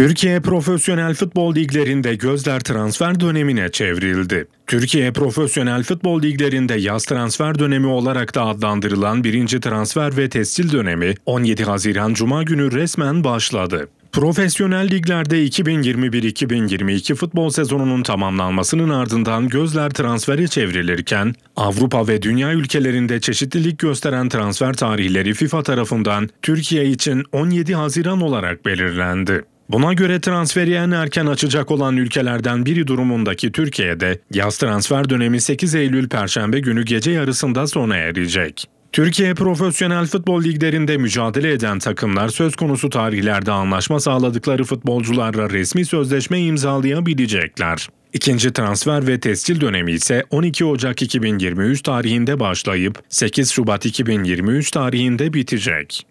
Türkiye Profesyonel Futbol Liglerinde gözler transfer dönemine çevrildi. Türkiye Profesyonel Futbol Liglerinde yaz transfer dönemi olarak da adlandırılan birinci transfer ve tescil dönemi 17 Haziran Cuma günü resmen başladı. Profesyonel liglerde 2021-2022 futbol sezonunun tamamlanmasının ardından gözler transferi çevrilirken, Avrupa ve dünya ülkelerinde çeşitlilik gösteren transfer tarihleri FIFA tarafından Türkiye için 17 Haziran olarak belirlendi. Buna göre transferi en erken açacak olan ülkelerden biri durumundaki Türkiye'de yaz transfer dönemi 8 Eylül Perşembe günü gece yarısında sona erecek. Türkiye Profesyonel Futbol Liglerinde mücadele eden takımlar söz konusu tarihlerde anlaşma sağladıkları futbolcularla resmi sözleşme imzalayabilecekler. İkinci transfer ve tescil dönemi ise 12 Ocak 2023 tarihinde başlayıp 8 Şubat 2023 tarihinde bitecek.